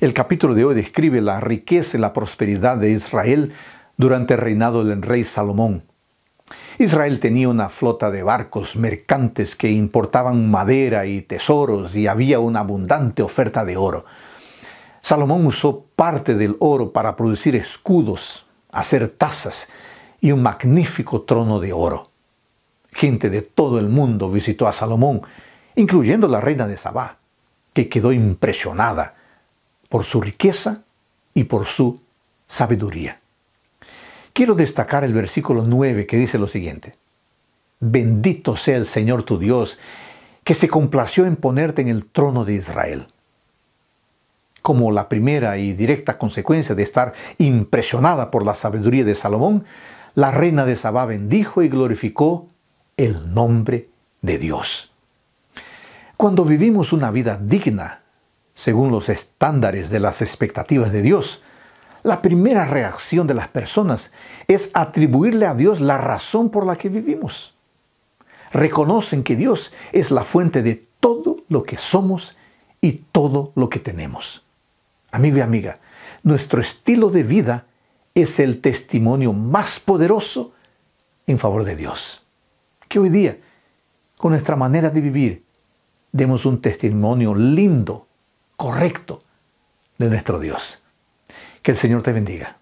El capítulo de hoy describe la riqueza y la prosperidad de Israel durante el reinado del rey Salomón. Israel tenía una flota de barcos mercantes que importaban madera y tesoros y había una abundante oferta de oro. Salomón usó parte del oro para producir escudos, hacer tazas y un magnífico trono de oro. Gente de todo el mundo visitó a Salomón, incluyendo la reina de Sabá, que quedó impresionada por su riqueza y por su sabiduría. Quiero destacar el versículo 9 que dice lo siguiente. Bendito sea el Señor tu Dios, que se complació en ponerte en el trono de Israel. Como la primera y directa consecuencia de estar impresionada por la sabiduría de Salomón, la reina de Sabá bendijo y glorificó el nombre de Dios. Cuando vivimos una vida digna según los estándares de las expectativas de Dios, la primera reacción de las personas es atribuirle a Dios la razón por la que vivimos. Reconocen que Dios es la fuente de todo lo que somos y todo lo que tenemos. Amigo y amiga, nuestro estilo de vida es el testimonio más poderoso en favor de Dios. Que hoy día, con nuestra manera de vivir, demos un testimonio lindo correcto de nuestro Dios. Que el Señor te bendiga.